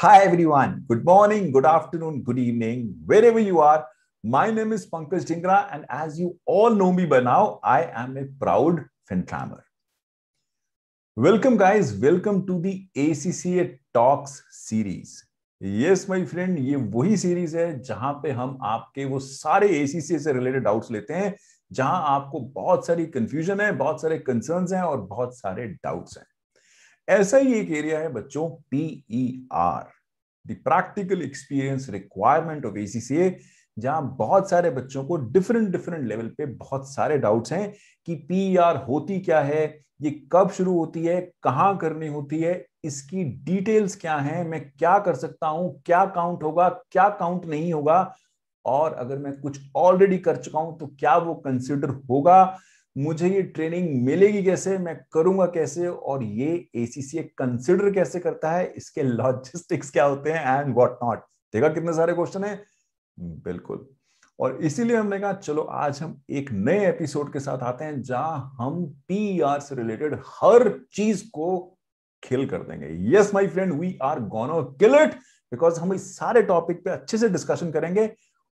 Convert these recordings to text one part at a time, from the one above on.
Hi, everyone. Good morning, good afternoon, good evening, wherever you are. My name is Pankaj Jingra, and as you all know me by now, I am a proud FinTrammer. Welcome, guys. Welcome to the ACCA Talks series. Yes, my friend, ये वही series है जहां पे हम आपके वो सारे ACCA से related doubts लेते हैं जहां आपको बहुत सारी confusion है बहुत सारे concerns हैं और बहुत सारे doubts हैं ऐसा ही एक एरिया है बच्चों are the practical experience requirement of ACCA जहां बहुत सारे बच्चों को डिफरेंट डिफरेंट लेवल पे बहुत सारे डाउट्स हैं कि आर e होती क्या है ये कब शुरू होती है कहां करनी होती है इसकी डिटेल्स क्या हैं मैं क्या कर सकता हूं क्या काउंट होगा क्या काउंट नहीं होगा और अगर मैं कुछ ऑलरेडी कर चुका हूं तो क्या वो कंसिडर होगा मुझे ये ट्रेनिंग मिलेगी कैसे मैं करूंगा कैसे और ये एसीसीए कंसिडर कैसे करता है इसके लॉजिस्टिक्स क्या होते हैं एंड वॉट नॉट देखा कितने सारे क्वेश्चन है बिल्कुल और इसीलिए हमने कहा चलो आज हम एक नए एपिसोड के साथ आते हैं जहां हम पी आर से रिलेटेड हर चीज को खेल कर देंगे yes my friend we are gonna kill it because हम इस सारे टॉपिक पे अच्छे से डिस्कशन करेंगे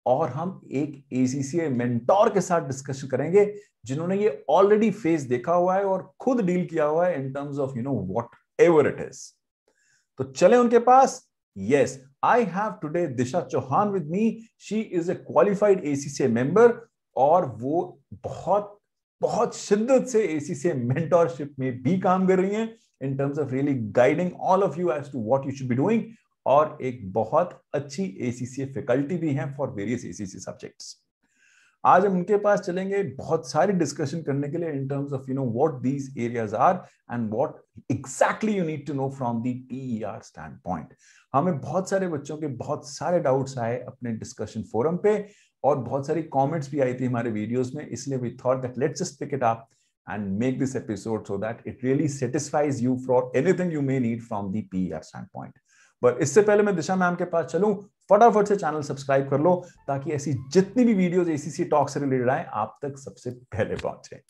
और हम एक एसीसीए मेंटोर के साथ डिस्कशन करेंगे जिन्होंने ये ऑलरेडी फेस देखा हुआ है और खुद डील किया हुआ है in terms of you know whatever it is तो चले उनके पास yes I have today Disha Chauhan with me she is a qualified ACCA member और वो बहुत बहुत शिद्दत से एसीसीए मेंटोरशिप में भी काम कर रही हैं in terms of really guiding all of you as to what you should be doing और एक बहुत अच्छी एसीसीए फैकल्टी भी है फॉर वेरियस एसीसी सब्जेक्ट आज हम उनके पास चलेंगे बहुत सारी डिस्कशन करने के लिए in terms of you know what these areas are and what exactly you need to know from the R standpoint हमें बहुत सारे बच्चों के बहुत सारे डाउट्स आए अपने डिस्कशन फोरम पे और बहुत सारी कॉमेंट्स भी आई थी हमारे वीडियोज में इसलिए we thought that let's just pick it up and make this episode so that it really satisfies you for anything you may need from R standpoint but इससे पहले मैं दिशा मैम के पास चलू फटाफट से चैनल सब्सक्राइब कर लो ताकि ऐसी जितनी भी वीडियो एसीसी टॉक से रिलेटेड आए आप तक सबसे पहले पहुंचे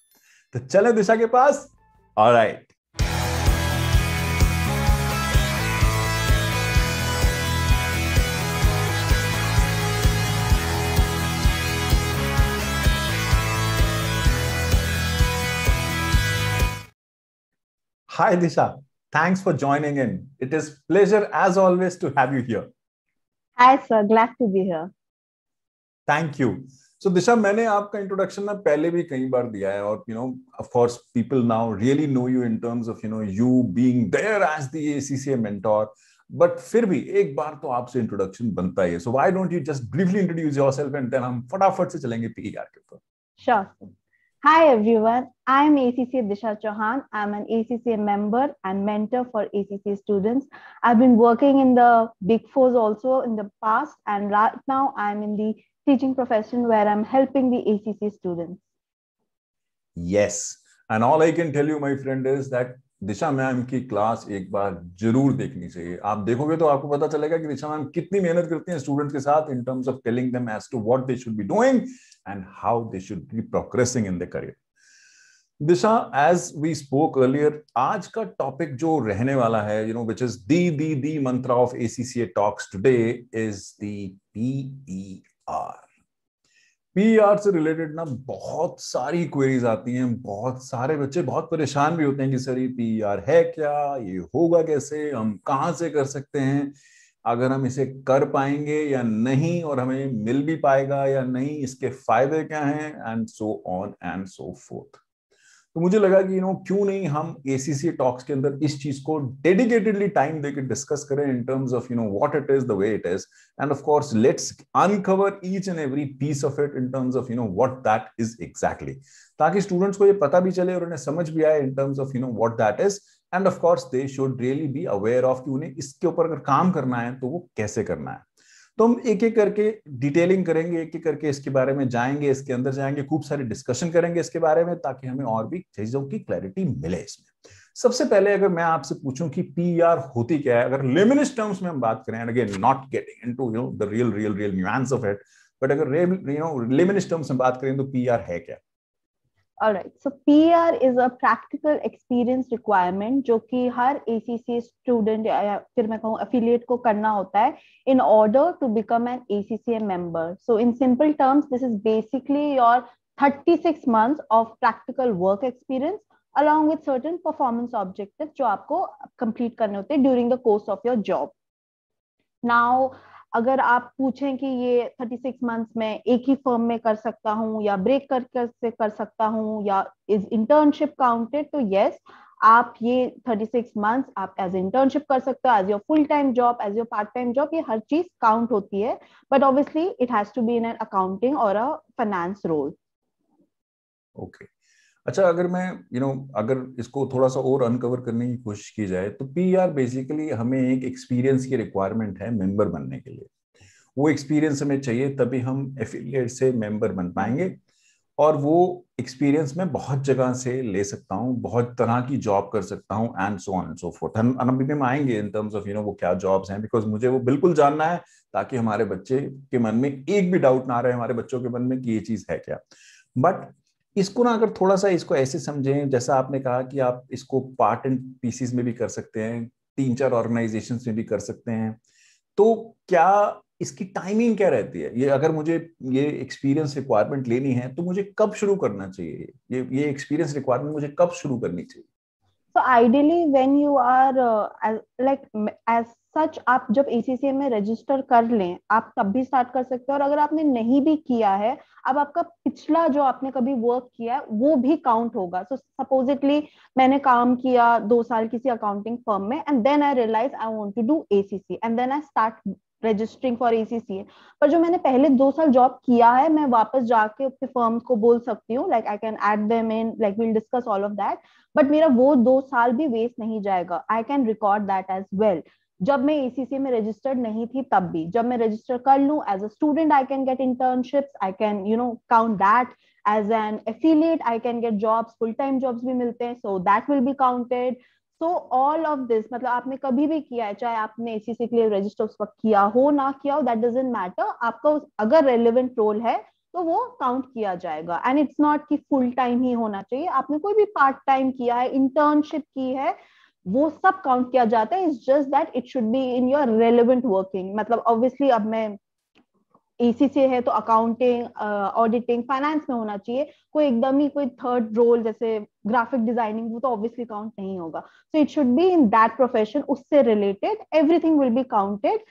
तो चले दिशा के पास और right Disha thanks for joining in. It is pleasure as always to have you here. Hi sir, glad to be here. Thank you. So Disha, मैंने आपका introduction ना introduction. भी कई बार दिया है और you know of course people now really know you in terms of you know you being there as the ACCA mentor. But फिर भी एक बार तो आपसे introduction बनता ही है. So why don't you just briefly introduce yourself and then हम फटाफट से चलेंगे PER के ऊपर. Sure. Hi everyone, I'm ACC Disha Chauhan. I'm an ACC member and mentor for ACC students. I've been working in the Big Fours also in the past and right now I'm in the teaching profession where I'm helping the ACC students. Yes, and all I can tell you my friend is that Disha ma'am की class एक बार जरूर देखनी चाहिए आप देखोगे तो आपको पता चलेगा कि दिशा मैम कितनी मेहनत करती हैं स्टूडेंट्स के साथ in terms of telling them as to what they should be doing and how they should be progressing in their career. Disha as we spoke earlier आज का टॉपिक जो रहने वाला है you know which is the the the mantra of ACCA talks today is the P R से related ना बहुत सारी क्वेरीज आती हैं बहुत सारे बच्चे बहुत परेशान भी होते हैं कि सर ये पी आर e है क्या ये होगा कैसे हम कहाँ से कर सकते हैं अगर हम इसे कर पाएंगे या नहीं और हमें मिल भी पाएगा या नहीं इसके फायदे क्या हैं and so on and so forth तो मुझे लगा कि यू नो क्यों नहीं हम एसीसी टॉक्स के अंदर इस चीज को डेडिकेटेडली टाइम देकर डिस्कस करें in terms of you know what it is the way it is and of course let's uncover each and every piece of it in terms of you know what that is exactly ताकि students को ये पता भी चले और उन्हें समझ भी आए in terms of you know what that is and of course they should really be aware of कि उन्हें इसके ऊपर अगर काम करना है तो वो कैसे करना है तो हम एक एक करके डिटेलिंग करेंगे एक एक करके इसके बारे में जाएंगे इसके अंदर जाएंगे खूब सारे डिस्कशन करेंगे इसके बारे में ताकि हमें और भी चीजों की क्लैरिटी मिले इसमें सबसे पहले अगर मैं आपसे पूछूं कि पी आर e होती क्या है अगर लेमिनिस्ट टर्म्स में हम बात करें and again not getting into you know the real real real nuance of it but अगर लेमिनिस्ट टर्म्स में बात करें तो पी आर e है क्या all right so P R is a practical experience requirement जो कि हर ए C सी student या फिर मैं कहूँ अफिलियट को करना होता है in order to become an A C C A member so in simple terms this is basically your 36 months of practical work experience along with certain performance objectives जो आपको complete करने होते हैं during the course of your job. Now, अगर आप पूछें कि ये थर्टी सिक्स मंथ्स में एक ही फर्म में कर सकता हूँ या ब्रेक कर कर से कर सकता हूँ या इज इंटर्नशिप काउंटेड तो यस आप ये थर्टी सिक्स मंथ्स आप एज इंटर्नशिप कर सकते हो as your full time job as your part time job ये हर चीज काउंट होती है but obviously it has to be in an accounting और अ फाइनेंस रोल ओके अच्छा अगर मैं यू you नो know, अगर इसको थोड़ा सा और अनकवर करने की कोशिश की जाए तो पी आर बेसिकली हमें एक एक्सपीरियंस की रिक्वायरमेंट है मेंबर बनने के लिए वो एक्सपीरियंस हमें चाहिए तभी हम एफिलियट से मेंबर बन पाएंगे और वो एक्सपीरियंस मैं बहुत जगह से ले सकता हूँ बहुत तरह की जॉब कर सकता हूँ and so on and so forth हम अभी हम आएंगे in terms of you know वो क्या जॉब्स हैं बिकॉज मुझे वो बिल्कुल जानना है ताकि हमारे बच्चे के मन में एक भी डाउट ना रहे हमारे बच्चों के मन में कि ये चीज़ है क्या बट इसको ना अगर थोड़ा सा इसको ऐसे समझें जैसा आपने कहा कि आप इसको पार्ट एंड पीसीज में भी कर सकते हैं तीन चार ऑर्गेनाइजेशन में भी कर सकते हैं तो क्या इसकी टाइमिंग क्या रहती है ये अगर मुझे ये एक्सपीरियंस रिक्वायरमेंट लेनी है तो मुझे कब शुरू करना चाहिए ये ये एक्सपीरियंस रिक्वायरमेंट मुझे कब शुरू करनी चाहिए so ideally when you are like as such आप जब एसीसीए में रजिस्टर कर लें आप तब भी स्टार्ट कर सकते हो और अगर आपने नहीं भी किया है अब आपका पिछला जो आपने कभी वर्क किया है वो भी काउंट होगा सो so, सपोजिटली मैंने काम किया दो साल किसी अकाउंटिंग फर्म में and then I realise I want to do ACC and then I start registering for ACCA पर जो मैंने पहले दो साल जॉब किया है मैं वापस जाके अपने फर्म को बोल सकती हूँ like I can add them in like will discuss all of that but मेरा वो दो साल भी वेस्ट नहीं जाएगा I can record that as well जब मैं एसीसी में रजिस्टर्ड नहीं थी तब भी जब मैं रजिस्टर कर लू as a student I can get internship I can you know count that as an affiliate I can get jobs full time jobs भी मिलते हैं so that will be counted so all of this मतलब आपने कभी भी किया है चाहे आपने एसीसी के लिए रजिस्टर उस वक्त किया हो ना किया हो दैट डजेंट मैटर आपका अगर रेलिवेंट रोल है तो वो काउंट किया जाएगा एंड इट्स नॉट कि फुल टाइम ही होना चाहिए आपने कोई भी पार्ट टाइम किया है इंटर्नशिप की है वो सब काउंट किया जाता है is just that it should be in your relevant working मतलब ऑब्वियसली अब मैं एसी से है तो अकाउंटिंग ऑडिटिंग फाइनेंस में होना चाहिए कोई एकदम ही कोई थर्ड रोल जैसे ग्राफिक डिजाइनिंग वो तो ऑब्वियसली काउंट नहीं होगा so it should be in that profession उससे related everything will be counted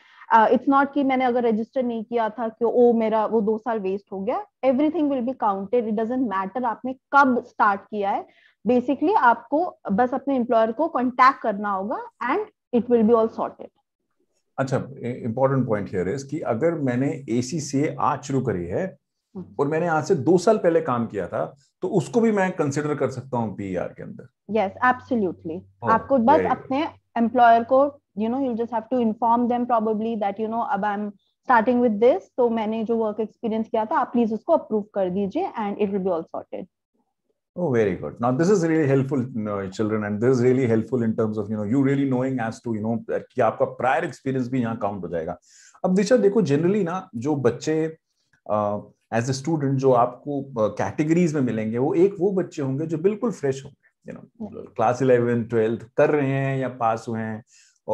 it's not कि मैंने अगर रजिस्टर नहीं किया था कि ओ मेरा वो दो साल वेस्ट हो गया everything will be counted it doesn't matter आपने कब स्टार्ट किया है बेसिकली आपको बस अपने एम्प्लॉयर को कॉन्टेक्ट करना होगा and it will be all sorted अच्छा इंपॉर्टेंट पॉइंट हियर इज कि अगर मैंने एसी से आज शुरू करी है हम्म। और मैंने आज से दो साल पहले काम किया था तो उसको भी मैं कंसिडर कर सकता हूँ पीआर e के अंदर यस yes, एब्सोल्युटली oh, आपको बस अपने एम्प्लॉयर को you know you just have to inform them probably that you know अब I am starting with this तो मैंने जो वर्क एक्सपीरियंस किया था आप प्लीज उसको अप्रूव कर दीजिए and it will be all sorted Oh, very good. Now this is really helpful, you know, children, and this is really helpful in terms of you know you really knowing as to you know that कि आपका prior experience भी यहाँ count हो जाएगा. अब दिशा देखो generally ना जो बच्चे uh, as a student जो आपको uh, categories में मिलेंगे वो एक वो बच्चे होंगे जो बिल्कुल fresh होंगे You know, class eleven twelfth कर रहे हैं या pass हुए हैं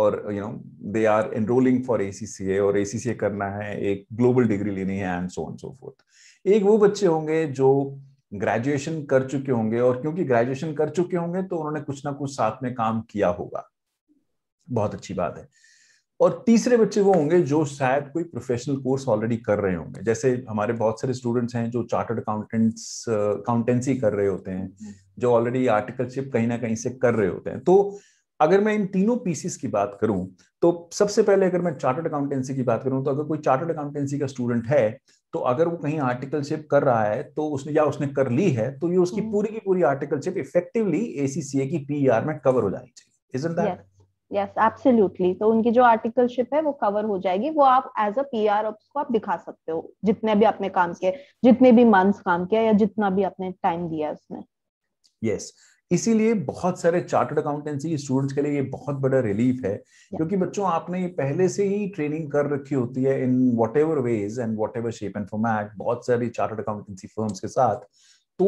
और you know they are enrolling for A और ए करना है एक ग्लोबल डिग्री लेनी है and so on so forth एक वो बच्चे होंगे जो ग्रेजुएशन कर चुके होंगे और क्योंकि ग्रेजुएशन कर चुके होंगे तो उन्होंने कुछ ना कुछ साथ में काम किया होगा बहुत अच्छी बात है और तीसरे बच्चे वो होंगे जो शायद कोई प्रोफेशनल कोर्स ऑलरेडी कर रहे होंगे जैसे हमारे बहुत सारे स्टूडेंट्स हैं जो चार्टर्ड अकाउंटेंट्स अकाउंटेंसी कर रहे होते हैं जो ऑलरेडी आर्टिकलशिप कहीं ना कहीं से कर रहे होते हैं तो अगर मैं इन तीनों पीसीस की बात करूं तो सबसे पहले अगर मैं चार्टर्ड अकाउंटेंसी की बात करूं तो अगर कोई चार्टर्ड अकाउंटेंसी का स्टूडेंट है तो अगर वो कहीं आर्टिकलशिप कर रहा है तो उसने या उसने कर ली है तो ये उसकी हम्म। पूरी की पूरी आर्टिकलशिप इफेक्टिवली एसीसीए की पीआर e में कवर हो जानी चाहिए इजंट दैट यस एब्सोल्युटली तो उनकी जो आर्टिकलशिप है वो कवर हो जाएगी वो आप एज अ पीआर उसको आप दिखा सकते हो जितने भी आपने काम किया जितने भी मंथ्स काम किया या जितना भी आपने टाइम दिया उसमें यस yes. इसीलिए बहुत सारे चार्टर्ड अकाउंटेंसी स्टूडेंट्स के लिए ये बहुत बड़ा रिलीफ है क्योंकि बच्चों आपने ये पहले से ही ट्रेनिंग कर रखी होती है in whatever ways and whatever shape and format बहुत सारी चार्टर्ड अकाउंटेंसी फर्म्स के साथ तो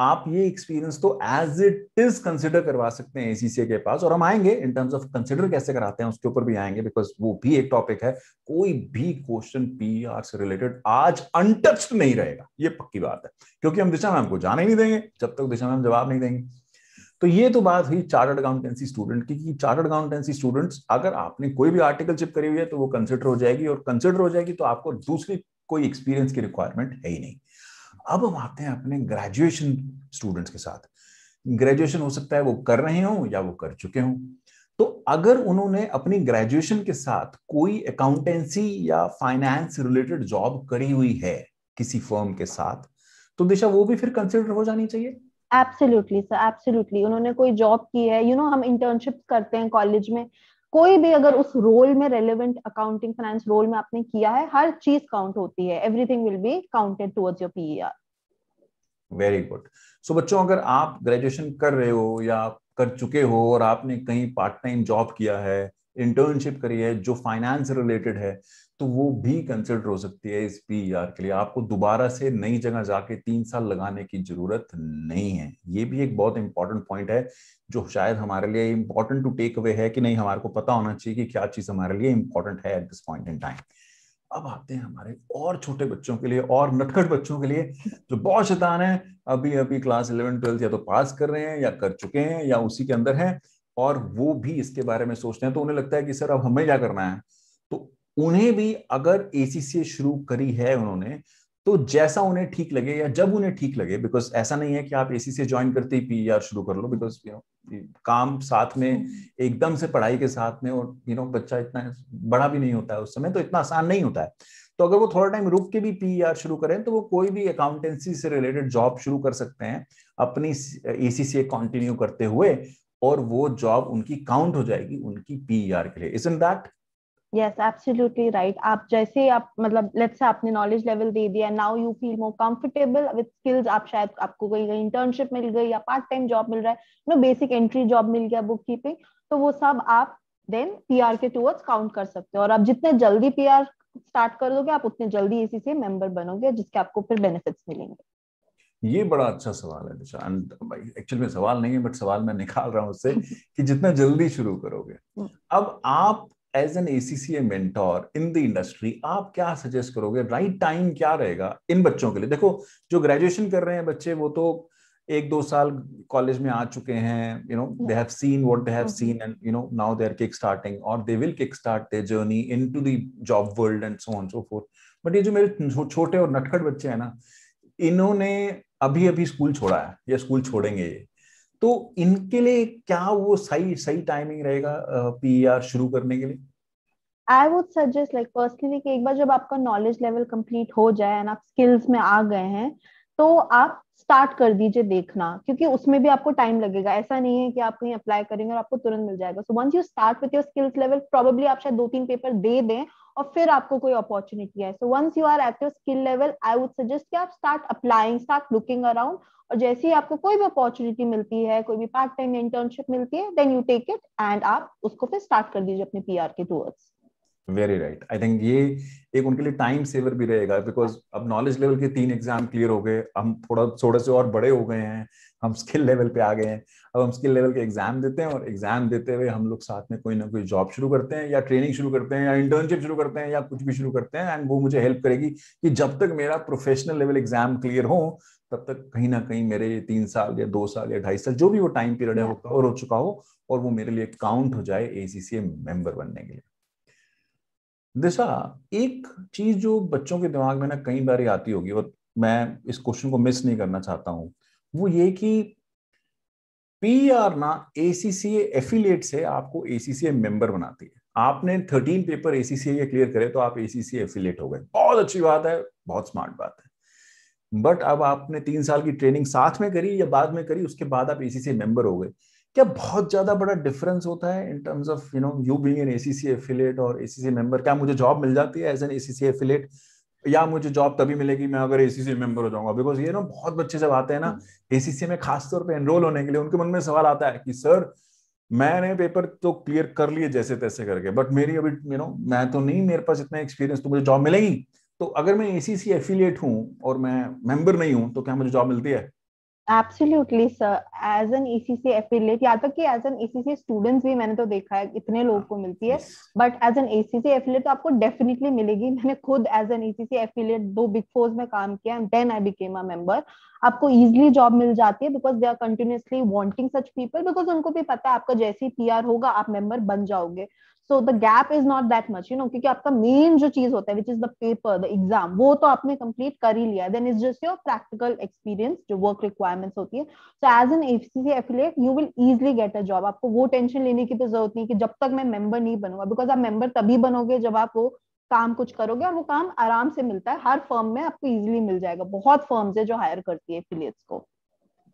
आप ये एक्सपीरियंस तो एज इट इज कंसिडर करवा सकते हैं एसीसीए के पास और हम आएंगे इन टर्म्स ऑफ कंसिडर कैसे कराते हैं उसके ऊपर भी आएंगे बिकॉज वो भी एक टॉपिक है कोई भी क्वेश्चन पी आर से रिलेटेड आज अनटच्ड नहीं रहेगा ये पक्की बात है क्योंकि हम दिशा मैम को जाने ही नहीं देंगे जब तक दिशा मैम जवाब नहीं देंगे तो ये तो बात हुई चार्टर्ड अकाउंटेंसी स्टूडेंट की चार्टर्ड अकाउंटेंसी स्टूडेंट्स अगर आपने कोई भी आर्टिकल चिप करी हुई है तो वो कंसिडर हो जाएगी और कंसिडर हो जाएगी तो आपको दूसरी कोई एक्सपीरियंस की रिक्वायरमेंट है ही नहीं अब हम आते हैं अपने ग्रेजुएशन स्टूडेंट्स के साथ ग्रेजुएशन हो सकता है वो कर रहे हों या वो कर चुके हों तो अगर उन्होंने अपनी ग्रेजुएशन के साथ कोई अकाउंटेंसी या फाइनेंस रिलेटेड जॉब करी हुई है किसी फर्म के साथ तो दिशा वो भी फिर कंसिडर हो जानी चाहिए एब्सोल्युटली सर एब्सोल्युटली उन्होंने कोई जॉब की है यू you नो know, हम इंटर्नशिप करते हैं कॉलेज में कोई भी अगर उस रोल में रेलिवेंट अकाउंटिंग फाइनेंस रोल में आपने किया है हर चीज काउंट होती है everything will be counted towards your PER very good so बच्चों अगर आप ग्रेजुएशन कर रहे हो या आप कर चुके हो और आपने कहीं पार्ट टाइम जॉब किया है इंटर्नशिप करी है जो फाइनेंस रिलेटेड है तो वो भी कंसिडर हो सकती है इस पी आर e के लिए आपको दोबारा से नई जगह जाके तीन साल लगाने की जरूरत नहीं है ये भी एक बहुत इंपॉर्टेंट पॉइंट है जो शायद हमारे लिए इंपॉर्टेंट टू टेक अवे है कि नहीं हमारे को पता होना चाहिए कि क्या चीज हमारे लिए इंपॉर्टेंट है at this point in time अब आते हैं हमारे और छोटे बच्चों के लिए और नटखट बच्चों के लिए जो बहुत शैतान है अभी अभी क्लास इलेवन ट्वेल्थ या तो पास कर रहे हैं या कर चुके हैं या उसी के अंदर हैं और वो भी इसके बारे में सोचते हैं तो उन्हें लगता है कि सर अब हमें क्या करना है तो उन्हें भी अगर एसीसीए शुरू करी है उन्होंने तो जैसा उन्हें ठीक लगे या जब उन्हें ठीक लगे बिकॉज ऐसा नहीं है कि आप एसी से ज्वाइन करते ही पी आर e शुरू कर लो बिकॉज you know, काम साथ में हम्म। एकदम से पढ़ाई के साथ में और यू you नो know, बच्चा इतना बड़ा भी नहीं होता है उस समय तो इतना आसान नहीं होता है तो अगर वो थोड़ा टाइम रुक के भी पी आर e शुरू करें तो वो कोई भी अकाउंटेंसी से रिलेटेड जॉब शुरू कर सकते हैं अपनी ए सी कंटिन्यू करते हुए और वो जॉब उनकी काउंट हो जाएगी उनकी पी आर e के लिए is in that yes absolutely right आप जैसे आप मतलब लेट्स से आपने नॉलेज लेवल दे दिया now you feel more comfortable with skills आप शायद आपको कोई इंटर्नशिप मिल गई या पार्ट टाइम जॉब मिल रहा है नो बेसिक एंट्री जॉब मिल गया बुक कीपिंग तो वो सब आप देन पीआर के टूवर्ड्स काउंट कर सकते हो और आप जितने जल्दी आर स्टार्ट कर दोगे आप उतने जल्दी इसी से मेंबर बनोगे जिसके आपको फिर बेनिफिट्स मिलेंगे ये बड़ा अच्छा सवाल है दिशा एक्चुअल में सवाल नहीं है बट सवाल मैं निकाल रहा हूँ उससे कि जितना जल्दी शुरू करोगे हम्म। अब आप as an ACCA mentor in the industry आप क्या सजेस्ट करोगे राइट टाइम क्या रहेगा इन बच्चों के लिए देखो जो ग्रेजुएशन कर रहे हैं बच्चे वो तो एक दो साल कॉलेज में आ चुके हैं you know they have seen what they have seen and you know now they are kick starting और they will kick start their journey into the job world and so on so forth but ये जो मेरे छोटे और नटखट बच्चे हैं ना इन्होंने अभी अभी स्कूल छोड़ा है या स्कूल छोड़ेंगे ये तो इनके लिए क्या वो सही सही टाइमिंग रहेगा पीआर e शुरू करने के लिए I would suggest like personally कि एक बार जब आपका नॉलेज लेवल कंप्लीट हो जाए एंड आप स्किल्स में आ गए हैं तो आप स्टार्ट कर दीजिए देखना क्योंकि उसमें भी आपको टाइम लगेगा ऐसा नहीं है कि आप कहीं अप्लाई करेंगे और आपको तुरंत मिल जाएगा so once you start with your skills level probably आप शायद दो तीन पेपर दे दें और फिर आपको कोई अपॉर्चुनिटी है so once you are at your skill level I would suggest कि आप start applying start looking around और जैसे ही आपको कोई भी अपॉर्चुनिटी मिलती है कोई भी पार्ट टाइम इंटर्नशिप मिलती है then you take it and आप उसको फिर स्टार्ट कर दीजिए अपने पीआर के towards very right I think ये एक उनके लिए टाइम सेवर भी रहेगा बिकॉज अब नॉलेज लेवल के तीन एग्जाम क्लियर हो गए हम थोड़ा थोड़े से और बड़े हो गए हैं हम स्किल लेवल पे आ गए हैं अब हम स्किल लेवल के एग्जाम देते हैं और एग्जाम देते हुए हम लोग साथ में कोई ना कोई जॉब शुरू करते हैं या ट्रेनिंग शुरू करते हैं या इंटर्नशिप शुरू करते हैं या कुछ भी शुरू करते हैं एंड वो मुझे हेल्प करेगी कि जब तक मेरा प्रोफेशनल लेवल एग्जाम क्लियर हो तब तक कहीं ना कहीं मेरे तीन साल या दो साल या ढाई साल जो भी वो टाइम पीरियड है वो कवर हो चुका हो और वो मेरे लिए काउंट हो जाए ए मेंबर बनने के लिए दिशा एक चीज जो बच्चों के दिमाग में ना कई बार आती होगी और मैं इस क्वेश्चन को मिस नहीं करना चाहता हूँ वो ये कि ना एसीसीए एफिलिएट से आपको एसीसीए मेंबर बनाती है आपने थर्टीन पेपर एसीसीए के क्लियर करे तो आप एसीसीए एफिलिएट हो गए बहुत अच्छी बात है बहुत स्मार्ट बात है बट अब आपने तीन साल की ट्रेनिंग साथ में करी या बाद में करी उसके बाद आप एसीसीए मेंबर हो गए क्या बहुत ज्यादा बड़ा डिफरेंस होता है in terms of you know you being an ACCA affiliate और एसीसीए मेंबर क्या मुझे जॉब मिल जाती है एज एन एसीसी एफिलेट या मुझे जॉब तभी मिलेगी मैं अगर एसीसी मेंबर हो जाऊंगा बिकॉज ये ना बहुत बच्चे जब आते हैं ना एसीसी हम्म। में खासतौर पर एनरोल होने के लिए उनके मन में सवाल आता है कि सर मैंने पेपर तो क्लियर कर लिए जैसे तैसे करके बट मेरी अभी यू नो मैं तो नहीं मेरे पास इतना एक्सपीरियंस तो मुझे जॉब मिलेगी तो अगर मैं एसीसी एफिलिएट हूँ और मैं मेंबर नहीं हूँ तो क्या मुझे जॉब मिलती है absolutely sir as an ECC affiliate या तक तो कि एज एन ईसीसी स्टूडेंट्स भी मैंने तो देखा है इतने लोगों को मिलती है but as an ECC affiliate तो आपको डेफिनेटली मिलेगी मैंने खुद एज एन ईसीसी एफिलिएट दो बिग फोर्स में काम किया and then I became a member आपको इजिली जॉब मिल जाती है because they are continuously wanting such people because उनको भी पता है आपका जैसे ही पीआर होगा आप मेंबर बन जाओगे so the gap is not that much you know क्योंकि आपका मेन जो चीज होता है which is the paper the exam वो तो आपने कंप्लीट कर ही लिया then is just your practical experience जो वर्क रिक्वायरमेंट्स होती है so as an C affiliate you will easily get a job आपको वो टेंशन लेने की तो जरूरत नहीं कि जब तक मैं मेंबर नहीं बनूंगा बिकॉज आप मेंबर तभी बनोगे जब आप वो काम कुछ करोगे और वो काम आराम से मिलता है हर फर्म में आपको इजिली मिल जाएगा बहुत फर्म्स है जो हायर करती है एफिलियट्स को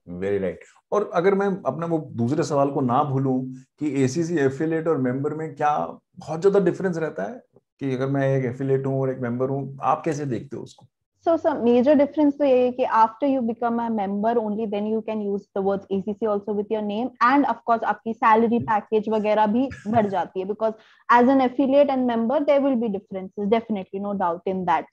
वेरी राइट और अगर मैं अपने वो दूसरे सवाल को ना भूलूं कि एसीसी एफिलेट और मेंबर में क्या बहुत ज्यादा डिफरेंस रहता है कि अगर मैं एक एफिलेट हूँ और एक मेंबर हूँ आप कैसे देखते हो उसको So some major difference तो ये है कि after you become a member only then you can use the words ACC also with your name and of course आपकी salary package वगैरह भी बढ़ जाती है because as an affiliate and member there will be differences definitely no doubt in that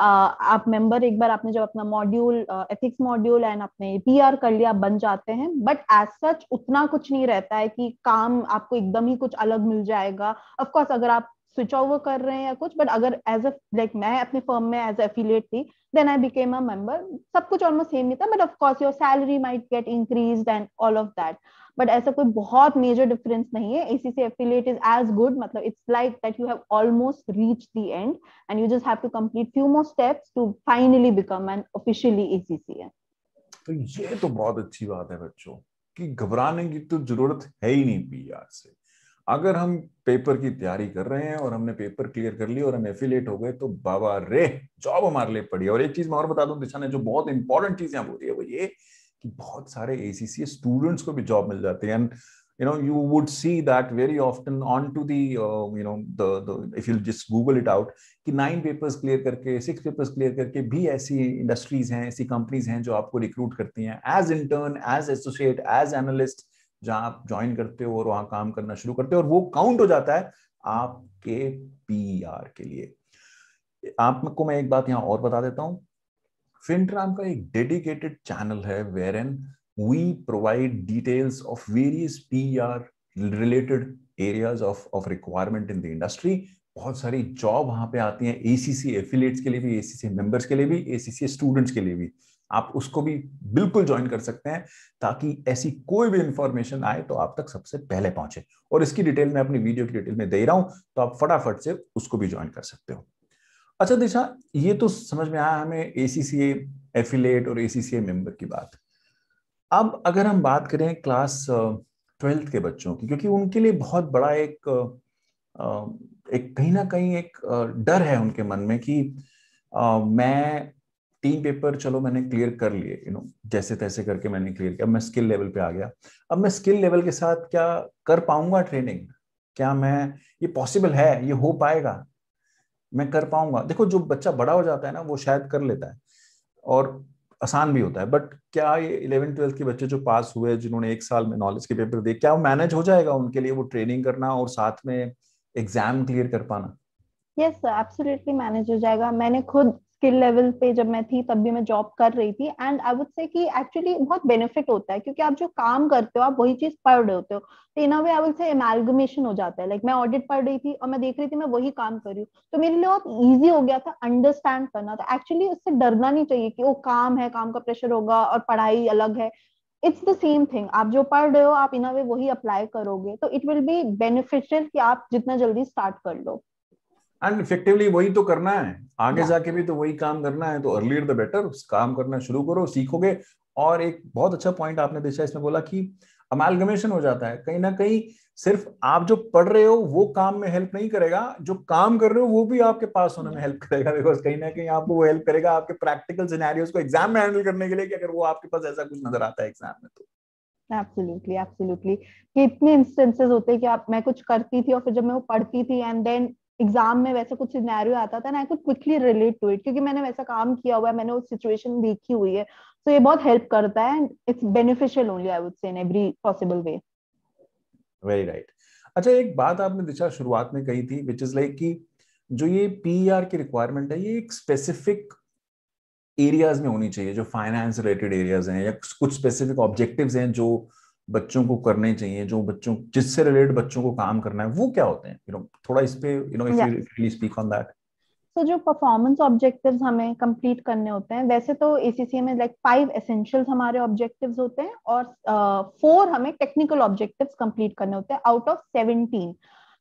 uh, आप member एक बार आपने जब अपना module uh, ethics module and आपने PR कर लिया बन जाते हैं but as such उतना कुछ नहीं रहता है कि काम आपको एकदम ही कुछ अलग मिल जाएगा of course अगर आप स्विच ओवर कर रहे हैं या कुछ बट अगर एज अ लाइक मैं अपने फर्म में एज एफिलिएट थी then I became a member सब कुछ ऑलमोस्ट सेम ही था but of course your salary might get increase and all of that but ऐसा कोई बहुत मेजर डिफरेंस नहीं है एसी से एफिलिएट इज एज गुड मतलब it's like that you have almost reach the end and you just have to complete few more steps to finally become an officially ACC तो ये तो बहुत अच्छी बात है बच्चों कि घबराने की तो जरूरत है ही नहीं पीआर से अगर हम पेपर की तैयारी कर रहे हैं और हमने पेपर क्लियर कर लिया और हम एफिलेट हो गए तो बाबा रे जॉब हमारे लिए पड़ी और एक चीज मैं और बता दूं दिशा ने जो बहुत इंपॉर्टेंट चीज यहाँ बोली है वो ये कि बहुत सारे ए स्टूडेंट्स को भी जॉब मिल जाती है and you know you would see that very often onto the uh, you know the, the if you just google it out कि नाइन पेपर्स क्लियर करके सिक्स पेपर्स क्लियर करके भी ऐसी इंडस्ट्रीज हैं ऐसी कंपनीज हैं जो आपको रिक्रूट करती हैं as intern as associate as analyst जहां आप ज्वाइन करते हो और वहां काम करना शुरू करते हो और वो काउंट हो जाता है आपके पी आर e के लिए आपको मैं एक बात यहां और बता देता हूं फिनट्राम का एक डेडिकेटेड चैनल है where an we provide details of various P R related areas of of requirement in the industry बहुत सारी जॉब वहां पे आती है एसीसी एफिलेट्स के लिए भी एसीसी मेंबर्स के लिए भी एसीसी स्टूडेंट्स के लिए भी आप उसको भी बिल्कुल ज्वाइन कर सकते हैं ताकि ऐसी कोई भी इंफॉर्मेशन आए तो आप तक सबसे पहले पहुंचे और इसकी डिटेल मैं अपनी वीडियो की डिटेल में दे रहा हूं तो आप फटाफट से उसको भी ज्वाइन कर सकते हो अच्छा दिशा ये तो समझ में आया हमें एसीसीए एफिलेट और एसीसीए मेंबर की बात अब अगर हम बात करें क्लास ट्वेल्थ के बच्चों की क्योंकि उनके लिए बहुत बड़ा एक एक कहीं ना कहीं एक डर है उनके मन में कि मैं तीन पेपर चलो मैंने क्लियर कर लिए यू नो जैसे तैसे करके मैंने क्लियर किया मैं स्किल लेवल पे आ गया अब मैं स्किल लेवल के साथ क्या कर पाऊंगा ट्रेनिंग क्या मैं ये पॉसिबल है ये हो पाएगा मैं कर पाऊंगा देखो जो बच्चा बड़ा हो जाता है ना वो शायद कर लेता है और आसान भी होता है बट क्या ये इलेवन ट्वेल्थ के बच्चे जो पास हुए जिन्होंने एक साल में नॉलेज के पेपर दिए क्या वो मैनेज हो जाएगा उनके लिए वो ट्रेनिंग करना और साथ में एग्जाम क्लियर कर पाना यस एब्सोल्युटली मैनेज हो जाएगा मैंने खुद स्किल लेवल पे जब मैं थी तब भी मैं जॉब कर रही थी एंड आई वुड से कि एक्चुअली बहुत बेनिफिट होता है क्योंकि आप जो काम करते हो आप वही चीज पढ़ रहे होते हो तो इन वे आई वुड से एमेलगमेशन हो जाता है लाइक like, मैं ऑडिट पढ़ रही थी और मैं देख रही थी मैं वही काम कर रही हूँ तो मेरे लिए बहुत ईजी हो गया था अंडरस्टैंड करना तो एक्चुअली उससे डरना नहीं चाहिए कि वो काम है काम का प्रेशर होगा और पढ़ाई अलग है इट्स द सेम थिंग आप जो पढ़ रहे हो आप इन वे वही अप्लाई करोगे तो इट विल बी बेनिफिशियल कि आप जितना जल्दी स्टार्ट कर लो एंड इफेक्टिवली वही तो करना है आगे yeah. जाके भी तो वही काम करना है तो अर्लियर द बेटर काम करना शुरू करो सीखोगे और एक बहुत अच्छा पॉइंट आपने दिशा इसमें बोला कि अमेलगमेशन हो जाता है कहीं ना कहीं सिर्फ आप जो पढ़ रहे हो वो काम में हेल्प नहीं करेगा जो काम कर रहे हो वो भी आपके पास होने में हेल्प करेगा बिकॉज कहीं ना कहीं आपको वो हेल्प करेगा आपके प्रैक्टिकल सिनेरियोस को एग्जाम में हैंडल करने के लिए कि अगर वो आपके पास ऐसा कुछ नजर आता है एग्जाम में तो एब्सोल्युटली एब्सोल्युटली कि इतने इंस्टेंसेस होते हैं कि आप मैं कुछ करती थी और फिर जब मैं वो पढ़ती थी एंड देन एग्जाम में वैसा कुछ सिनेरियो आता था ना I could quickly relate to it क्योंकि मैंने वैसा काम किया हुआ है मैंने उस सिचुएशन देखी हुई है सो ये बहुत हेल्प करता है it's beneficial only I would say in every possible way very right अच्छा एक बात आपने दिशा शुरुआत में कही थी व्हिच इज लाइक कि जो ये पीआर e की रिक्वायरमेंट है ये एक स्पेसिफिक एरियाज में होनी चाहिए जो फाइनेंस रिलेटेड एरियाज हैं या कुछ स्पेसिफिक ऑब्जेक्टिव्स हैं जो बच्चों को करने चाहिए जो बच्चों जिससे रिलेटेड बच्चों को काम करना है वो क्या होते हैं यू नो थोड़ा इस पे you know if you really speak on that तो जो परफॉर्मेंस ऑब्जेक्टिव्स हमें कंप्लीट करने होते हैं वैसे तो एसीसीए में लाइक फाइव एसेंशियल्स हमारे ऑब्जेक्टिव्स होते हैं और फोर uh, हमें टेक्निकल ऑब्जेक्टिव्स कंप्लीट करने होते हैं आउट ऑफ सेवनटीन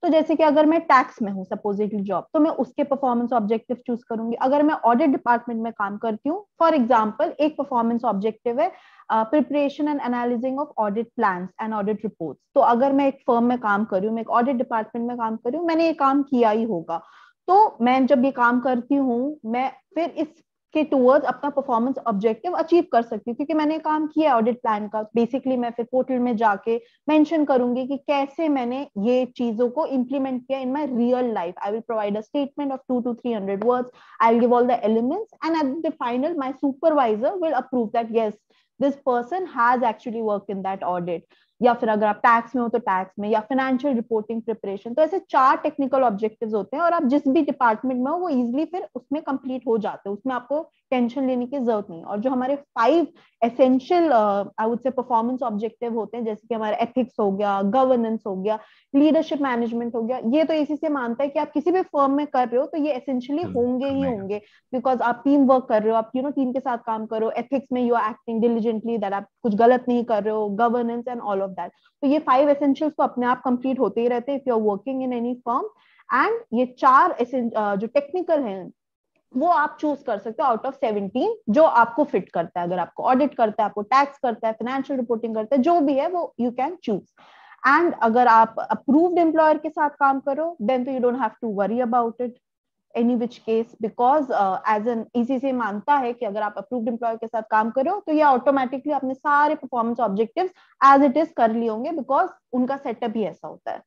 तो जैसे कि अगर मैं टैक्स में हूँ सपोजिटली जॉब तो मैं उसके परफॉर्मेंस ऑब्जेक्टिव चूज करूंगी अगर मैं ऑडिट डिपार्टमेंट में काम करती हूँ फॉर एग्जाम्पल एक परफॉर्मेंस ऑब्जेक्टिव है preparation and analysing of audit plan and audit report तो अगर मैं एक फर्म में काम करी हूँ मैं एक ऑडिट डिपार्टमेंट में काम करी हूँ मैंने ये काम किया ही होगा तो मैं जब ये काम करती हूँ मैं फिर इस के टूवर्ड अपना परफॉर्मेंस ऑब्जेक्टिव अचीव कर सकती हूँ क्योंकि मैंने काम किया ऑडिट प्लान का बेसिकली मैं फिर पोर्टल में जाके मेंशन करूंगी कि कैसे मैंने ये चीजों को इम्प्लीमेंट किया in my real life I will provide a statement of two to three hundred words I will give all the elements and at the final my supervisor will approve that yes this person has actually work in that audit या फिर अगर आप tax में हो तो tax में या financial reporting preparation तो ऐसे चार टेक्निकल ऑब्जेक्टिव होते हैं और आप जिस भी डिपार्टमेंट में हो वो इजिली फिर उसमें कंप्लीट हो जाते हैं उसमें आपको टेंशन लेने की जरूरत नहीं और जो हमारे five essential I would say performance objective होते हैं जैसे कि हमारा एथिक्स हो गया गवर्नेंस हो गया लीडरशिप मैनेजमेंट हो गया ये तो इसी से मानता है कि आप किसी भी फर्म में कर रहे हो तो ये एसेंशियली होंगे ही होंगे बिकॉज आप टीम वर्क कर रहे हो आप यू नो टीम के साथ काम करो एथिक्स में you are acting diligently that आप कुछ गलत नहीं कर रहे हो governance and all of that तो ये फाइव एसेंशियल्स तो अपने आप कंप्लीट होते ही रहते हैं if you are working in any form and ये चार जो टेक्निकल है वो आप चूज कर सकते हो आउट ऑफ सेवनटीन जो आपको फिट करता है अगर आपको ऑडिट करता है आपको टैक्स करता है फाइनेंशियल रिपोर्टिंग करता है जो भी है वो यू कैन चूज एंड अगर आप अप्रूव्ड एम्प्लॉयर के साथ काम करो देन तो you don't have to worry about it any which case because as an इसी से मानता है कि अगर आप अप्रूव्ड एम्प्लॉयर के साथ काम करो तो ये ऑटोमेटिकली अपने सारे performance objective as it is कर लिए होंगे बिकॉज उनका सेटअप ही ऐसा होता है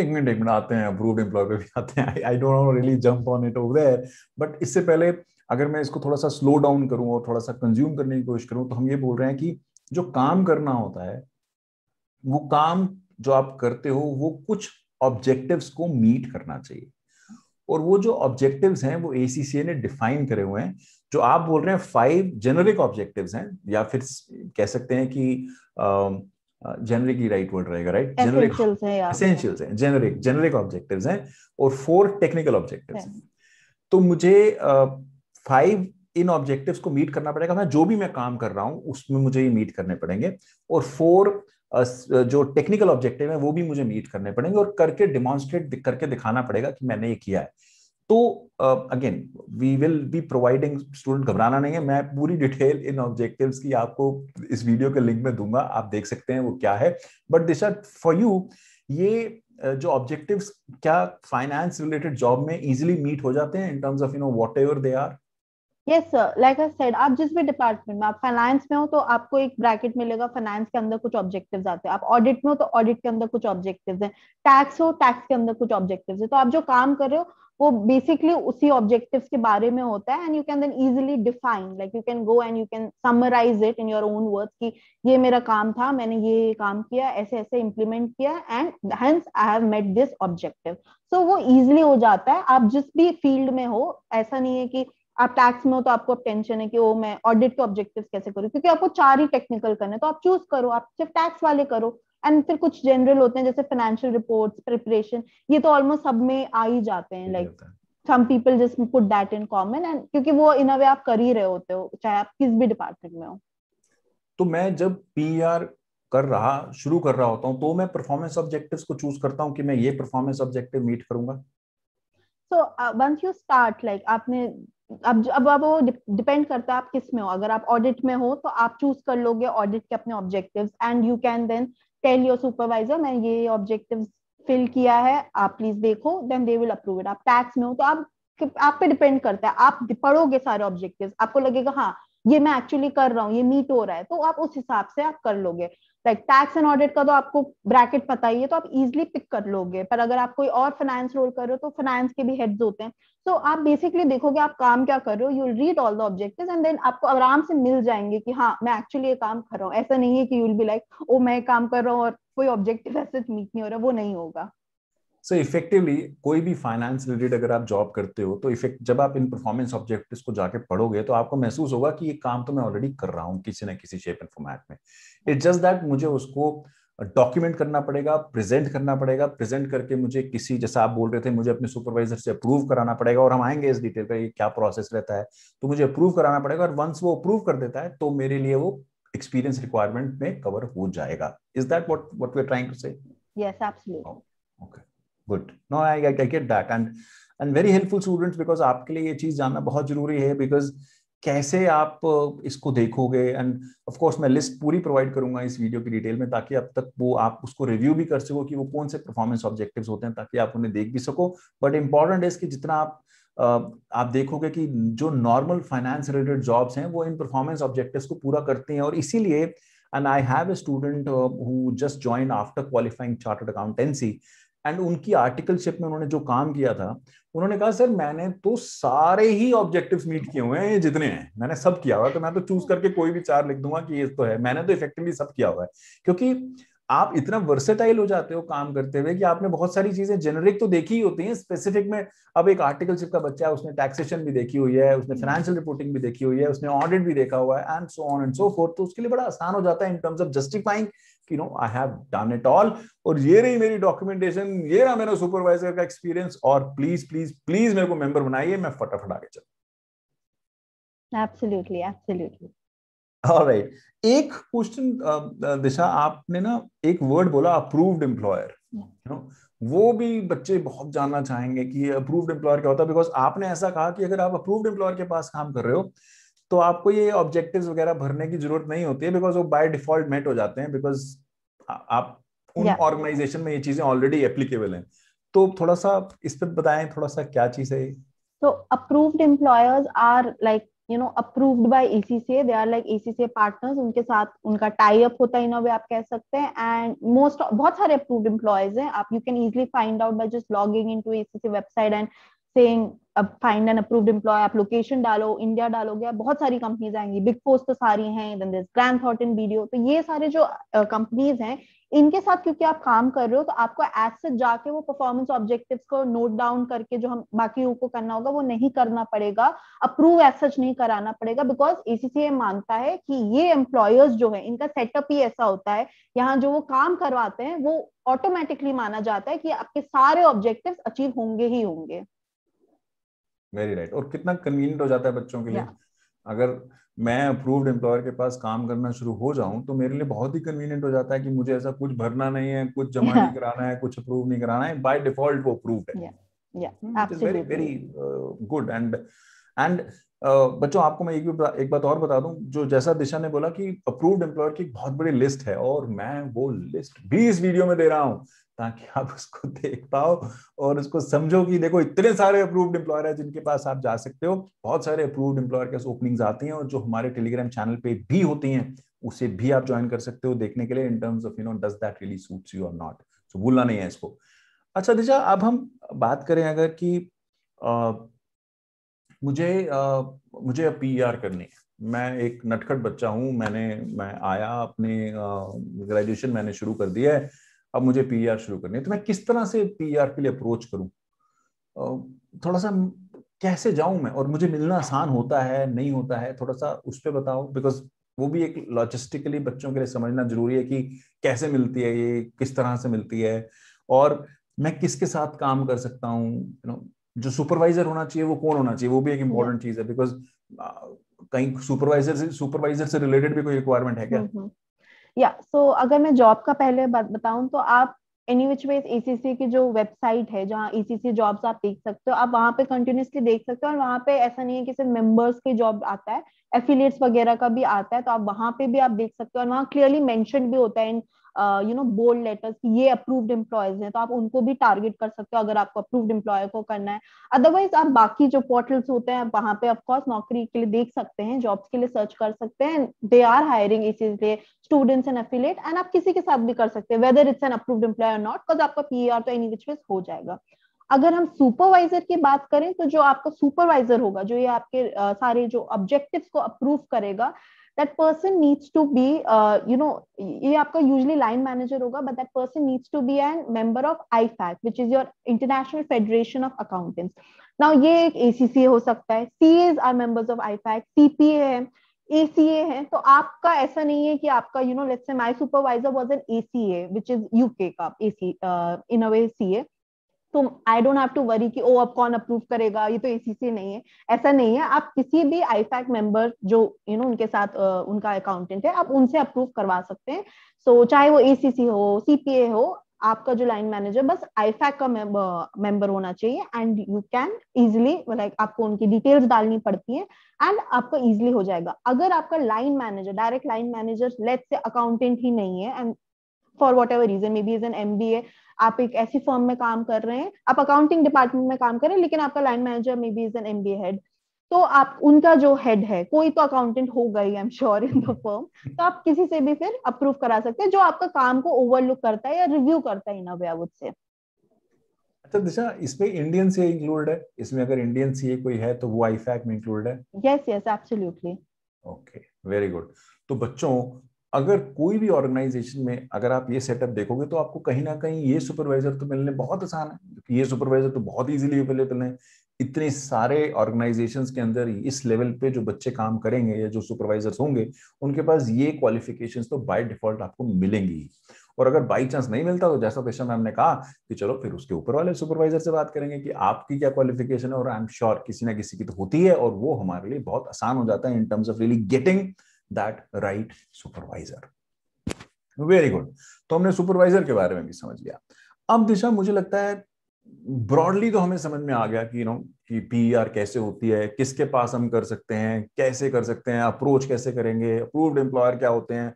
एक मिनट एक मिनट आते हैं अप्रूव्ड एम्प्लॉय पे भी आते हैं I don't know really jump on it over there but इससे पहले अगर मैं इसको थोड़ा सा स्लो डाउन करूं और थोड़ा सा कंज्यूम करने की कोशिश करूं तो हम ये बोल रहे हैं कि जो काम करना होता है वो काम जो आप करते हो वो कुछ ऑब्जेक्टिव्स को मीट करना चाहिए और वो जो ऑब्जेक्टिव हैं वो ए ने डिफाइन करे हुए हैं जो आप बोल रहे हैं फाइव जेनरिक ऑब्जेक्टिव हैं या फिर कह सकते हैं कि जेनरिकली राइट वर्ड रहेगा राइट जेनरिक एसेंशियल्स हैं जेनरिक जेनरिक ऑब्जेक्टिव्स हैं और फोर टेक्निकल ऑब्जेक्टिव्स हैं तो मुझे फाइव इन ऑब्जेक्टिव्स को मीट करना पड़ेगा मैं जो भी मैं काम कर रहा हूं उसमें मुझे ये मीट करने पड़ेंगे और फोर जो टेक्निकल ऑब्जेक्टिव है वो भी मुझे मीट करने पड़ेंगे और करके डिमॉन्स्ट्रेट करके दिखाना पड़ेगा कि मैंने ये किया है तो again we will be providing student घबराना नहीं है मैं पूरी डिटेल इन ऑब्जेक्टिव्स की आपको इस वीडियो के लिंक में दूंगा आप देख सकते हैं वो क्या है बट आर फॉर यू ये जो ऑब्जेक्टिव्स क्या फाइनेंस रिलेटेड जॉब में इजीली मीट हो जाते हैं in terms of you know whatever they are yes sir like I said आप जिस भी डिपार्टमेंट में आप फाइनेंस में हो तो आपको एक ब्रैकेट मिलेगा फाइनेंस के अंदर कुछ ऑब्जेक्टिव्स आते हैं आप ऑडिट में हो तो ऑडिट के अंदर कुछ ऑब्जेक्टिव्स हैं टैक्स हो टैक्स के अंदर कुछ ऑब्जेक्टिव्स है तो आप जो काम कर रहे हो वो बेसिकली उसी ऑब्जेक्टिव्स के बारे में होता है and you can then easily define like you can go and you can summarise it in your own words की ये मेरा काम था मैंने ये काम किया ऐसे ऐसे इम्प्लीमेंट किया and hence I have met this objective so वो इजिली हो जाता है आप जिस भी फील्ड में हो ऐसा नहीं है कि आप टैक्स में हो तो आपको अब टेंशन है कि वो मैं ऑडिट के ऑब्जेक्टिव कैसे करूँ क्योंकि आपको चार ही टेक्निकल करने तो आप चूज करो आप सिर्फ टैक्स वाले करो एंड फिर कुछ जनरल होते हैं जैसे फाइनेंशियल रिपोर्ट प्रिपरेशन ये तो ऑलमोस्ट सब में आ ही जाते हैं like some people just put that in common and क्योंकि वो इन अ वे आप कर ही रहे होते हो चाहे आप किस भी डिपार्टमेंट में हो तो मैं जब पीआर e कर रहा शुरू कर रहा होता हूँ तो मैं परफॉर्मेंस ऑब्जेक्टिव को चूज करता हूँ कि मैं ये परफॉर्मेंस ऑब्जेक्टिव मीट करूंगा so once you start like आपने अब अब अब वो डिपेंड करता है आप किस में हो अगर आप ऑडिट में हो तो आप चूज कर लोगे ऑडिट के अपने objectives and you can then tell your supervisor मैं ये ऑब्जेक्टिव्स फिल किया है आप प्लीज देखो then they will approve it आप टैक्स में हो तो आप आप पे डिपेंड करता है आप पढ़ोगे सारे ऑब्जेक्टिव आपको लगेगा हाँ ये मैं एक्चुअली कर रहा हूँ ये मीट हो रहा है तो आप उस हिसाब से आप कर लोगे लाइक टैक्स एंड ऑडिट का तो आपको ब्रैकेट पता ही है तो आप इजिली पिक कर लोगे पर अगर आप कोई और फाइनेंस रोल कर रहे हो तो फाइनेंस के भी हेड्स होते हैं सो so, आप बेसिकली देखोगे आप काम क्या कर रहे हो you read all the objective and then आपको आराम से मिल जाएंगे कि हाँ मैं एक्चुअली ये काम कर रहा हूँ ऐसा नहीं है कि यूल बी लाइक ओ मैं काम कर रहा हूँ और कोई ऑब्जेक्टिव ऐसे मीट नहीं हो रहा वो नहीं होगा सो इफेक्टिवली कोई भी फाइनेंस रिलेटेड अगर आप जॉब करते हो तो इफेक्ट जब आप इन परफॉर्मेंस ऑब्जेक्टिव को जाके पढ़ोगे तो आपको महसूस होगा कि ये काम तो मैं ऑलरेडी कर रहा हूँ किसी ना किसी शेप एंड फॉर्मेट में इट जस्ट दैट मुझे उसको डॉक्यूमेंट करना पड़ेगा प्रेजेंट करना पड़ेगा प्रेजेंट करके मुझे किसी जैसा आप बोल रहे थे मुझे अपने सुपरवाइजर से अप्रूव कराना पड़ेगा और हम आएंगे इस डिटेल पर क्या प्रोसेस रहता है तो मुझे अप्रूव कराना पड़ेगा और वंस वो अप्रूव कर देता है तो मेरे लिए वो एक्सपीरियंस रिक्वायरमेंट में कवर हो जाएगा is that what what we are trying to say yes absolutely okay good no I I get that and and very helpful students because आपके लिए ये चीज़ जानना बहुत जरूरी है बिकॉज कैसे आप uh, इसको देखोगे एंड ऑफ कोर्स मैं लिस्ट पूरी प्रोवाइड करूंगा इस वीडियो की डिटेल में ताकि अब तक वो आप उसको रिव्यू भी कर सको कि वो कौन से परफॉर्मेंस ऑब्जेक्टिव्स होते हैं ताकि आप उन्हें देख भी सको बट इम्पॉर्टेंट इज कि जितना आप uh, आप देखोगे कि जो नॉर्मल फाइनेंस रिलेटेड जॉब्स हैं वो इन परफॉर्मेंस ऑब्जेक्टिव्स को पूरा करते हैं और इसीलिए and I have a student who just join after qualifying chartered accountancy and उनकी आर्टिकलशिप में उन्होंने जो काम किया था उन्होंने कहा सर मैंने तो सारे ही ऑब्जेक्टिव्स मीट किए हुए हैं ये जितने हैं मैंने सब किया हुआ तो मैं तो चूज करके कोई भी चार लिख दूंगा कि ये तो है मैंने तो इफेक्टिवली सब किया हुआ है क्योंकि आप इतना वर्सेटाइल हो जाते हो काम करते हुए कि आपने बहुत सारी चीजें जेनरिक तो देखी ही होती हैं स्पेसिफिक में अब एक आर्टिकलशिप का बच्चा है उसने टैक्सेशन भी देखी हुई है उसने फाइनेंशियल हम्म। रिपोर्टिंग भी देखी हुई है उसने ऑडिट भी देखा हुआ है and so on and so forth तो उसके लिए बड़ा आसान हो जाता है इन टर्म्स ऑफ जस्टिफाइंग कि no I have done it all और ये रही मेरी डॉक्यूमेंटेशन ये रहा मेरा सुपरवाइजर का एक्सपीरियंस और प्लीज प्लीज प्लीज मेरे को मेंबर बनाइए मैं फटाफट आगे चलू एब्सोल्युटली एब्सोल्युटली ऑलराइट एक क्वेश्चन दिशा आपने ना एक वर्ड बोला अप्रूव्ड एम्प्लॉयर नो वो भी बच्चे बहुत जानना चाहेंगे कि अप्रूव्ड एम्प्लॉयर क्या होता है बिकॉज आपने ऐसा कहा कि अगर आप अप्रूव्ड एम्प्लॉयर के पास काम कर रहे हो तो आपको ये ऑब्जेक्टिव्स वगैरह भरने की जरूरत नहीं होती है बिकॉज वो बाय डिफॉल्ट मेट हो जाते हैं बिकॉज आप उन ऑर्गेनाइजेशन yeah. में ये चीजें ऑलरेडी एप्लीकेबल हैं तो थोड़ा सा इस पर बताएं थोड़ा सा क्या चीज है तो approved employers are like you know approved by ACCA they are like ACCA partners उनके साथ उनका टाई अप होता है इन वे आप कह सकते हैं एंड मोस्ट बहुत सारे अप्रूव्ड एम्प्लॉयज हैं आप you can easily find out by just logging into ACCA website and saying अब फाइंड एन अप्रूव्ड एम्प्लॉय आप लोकेशन डालो इंडिया डालोगे आप बहुत सारी कंपनीज आएंगी बिग फोर्स तो सारी हैं then this grand thought in video तो ये सारे जो कंपनीज uh, हैं इनके साथ क्योंकि आप काम कर रहे हो तो आपको एज से जाके वो परफॉर्मेंस ऑब्जेक्टिव्स को नोट डाउन करके जो हम बाकी को करना होगा वो नहीं करना पड़ेगा अप्रूव एज सच नहीं कराना पड़ेगा बिकॉज एसीसीए मानता है कि ये एम्प्लॉयर्स जो है इनका सेटअप ही ऐसा होता है यहाँ जो वो काम करवाते हैं वो ऑटोमेटिकली माना जाता है कि आपके सारे ऑब्जेक्टिव अचीव होंगे ही होंगे वेरी राइट और कितना कन्वीनियंट हो जाता है बच्चों के लिए अगर मैं अप्रूव्ड एम्प्लॉयर के पास काम करना शुरू हो जाऊं तो मेरे लिए बहुत ही कन्वीनियंट हो जाता है कि मुझे ऐसा कुछ भरना नहीं है कुछ जमा नहीं कराना है कुछ अप्रूव नहीं कराना है बाय डिफॉल्ट वो अप्रूव्ड है yeah, yeah, hmm, absolutely. very very uh, बच्चों आपको मैं एक भी एक बात और बता दूं जो जैसा दिशा ने बोला कि अप्रूव्ड एम्प्लॉयर की बहुत बड़ी लिस्ट है और मैं वो लिस्ट भी इस वीडियो में दे रहा हूं ताकि आप उसको देख पाओ और उसको समझो कि देखो इतने सारे अप्रूव्ड एम्प्लॉयर है जिनके पास आप जा सकते हो बहुत सारे अप्रूव्ड एम्प्लॉयर के ओपनिंग्स आती हैं और जो हमारे टेलीग्राम चैनल पे भी होती हैं उसे भी आप ज्वाइन कर सकते हो देखने के लिए in terms of you know does that really suits you और नॉट सो भूलना नहीं है इसको अच्छा दिशा अब हम बात करें अगर कि मुझे आ, मुझे अब पी आर e करनी है मैं एक नटखट बच्चा हूँ मैंने मैं आया अपने ग्रेजुएशन मैंने शुरू कर दिया है अब मुझे पी आर e शुरू करनी है तो मैं किस तरह से पी आर e के लिए अप्रोच करूँ थोड़ा सा कैसे जाऊं मैं और मुझे मिलना आसान होता है नहीं होता है थोड़ा सा उस पर बताओ बिकॉज वो भी एक लॉजिस्टिकली बच्चों के लिए समझना जरूरी है कि कैसे मिलती है ये किस तरह से मिलती है और मैं किसके साथ काम कर सकता हूँ यू नो जो सुपरवाइजर होना चाहिए वो कौन होना चाहिए वो भी एक इम्पोर्टेंट चीज है बिकॉज कहीं सुपरवाइजर से सुपरवाइजर से रिलेटेड भी कोई रिक्वायरमेंट है क्या या mm-hmm. सो so, अगर मैं जॉब का पहले बताऊं तो आप एनी विच वे ईसीसी की जो वेबसाइट है जहाँ ईसीसी e जॉब्स आप देख सकते हो आप वहाँ पे कंटिन्यूसली देख सकते हो और वहाँ पे ऐसा नहीं है कि सिर्फ मेंबर्स के जॉब आता है एफिलियट्स वगैरह का भी आता है तो आप वहाँ पे भी आप देख सकते हो और वहाँ क्लियरली मेंशन भी होता है in you know bold letters ये अप्रूव्ड एम्प्लॉयज हैं तो आप उनको भी टारगेट कर सकते हो अगर आपको अप्रूव्ड एम्प्लॉय को करना है अदरवाइज आप बाकी जो पोर्टल्स होते हैं वहां पे ऑफकोर्स नौकरी के लिए देख सकते हैं जॉब्स के लिए सर्च कर सकते हैं दे आर हायरिंग इसीलिए स्टूडेंट्स एंड एफिलेट एंड आप किसी के साथ भी कर सकते हैं whether it's an approved employer not because आपका पी आर तो एनी विच वेज हो जाएगा अगर हम सुपरवाइजर की बात करें तो जो आपका सुपरवाइजर होगा जो ये आपके आ, सारे जो ऑब्जेक्टिव्स को अप्रूव करेगा that person needs to be uh, you know ये आपका usually line manager होगा but that person needs to be a member of IFAC which is your International Federation of Accountants now ये एक ACCA हो सकता है CAs are members of IFAC CPA है ACA है तो आपका ऐसा नहीं है कि आपका you know let's say my supervisor was an ACA which is UK का AC uh, in a way CA तो I don't have to worry कि ओ अब कौन अप्रूव करेगा ये तो एसीसी नहीं है ऐसा नहीं है आप किसी भी आईफैक मेंबर जो यू you नो know, उनके साथ उनका अकाउंटेंट है आप उनसे अप्रूव करवा सकते हैं सो so, चाहे वो एसीसी हो सीपीए हो आपका जो लाइन मैनेजर बस आईफैक का मेंबर होना चाहिए and you can easily like आपको उनकी डिटेल्स डालनी पड़ती है एंड आपका इजिली हो जाएगा अगर आपका line manager direct line manager let say accountant ही नहीं है and for whatever reason may be is an M B A आप एक ऐसी फर्म में काम कर रहे हैं आप अकाउंटिंग डिपार्टमेंट में काम कर रहे हैं लेकिन आपका line manager may be is an MBA head तो आप उनका जो हेड है कोई तो अकाउंटेंट होगा ही I am sure in the firm तो आप किसी से भी फिर अप्रूव करा सकते हैं जो आपका काम को ओवरलुक करता है या रिव्यू करता है इन अवे आई से अच्छा दिशा इसमें इंडियन सीए इंक्लूडेड है इसमें अगर इंडियन सीए कोई है तो वो आईफैक में इंक्लूडेड है yes yes absolutely okay very good तो बच्चों अगर कोई भी ऑर्गेनाइजेशन में अगर आप ये सेटअप देखोगे तो आपको कहीं ना कहीं ये सुपरवाइजर तो मिलने बहुत आसान है ये सुपरवाइजर तो बहुत इजीली अवेलेबल हैं इतने सारे ऑर्गेनाइजेशन के अंदर इस लेवल पे जो बच्चे काम करेंगे या जो सुपरवाइजर्स होंगे उनके पास ये क्वालिफिकेशन तो बाय डिफॉल्ट आपको मिलेंगी और अगर बाई चांस नहीं मिलता तो जैसा पेशा मैम ने कहा कि चलो फिर उसके ऊपर वाले सुपरवाइजर से बात करेंगे कि आपकी क्या क्वालिफिकेशन है और आई एम श्योर किसी ना किसी की तो होती है और वो हमारे लिए बहुत आसान हो जाता है in terms of really getting that right supervisor very good तो हमने सुपरवाइजर के बारे में भी समझ लिया अब दिशा मुझे लगता है ब्रॉडली तो हमें समझ में आ गया कि नो कि पी आर e कैसे होती है किसके पास हम कर सकते हैं कैसे कर सकते हैं अप्रोच कैसे करेंगे अप्रूव्ड एम्प्लॉयर क्या होते हैं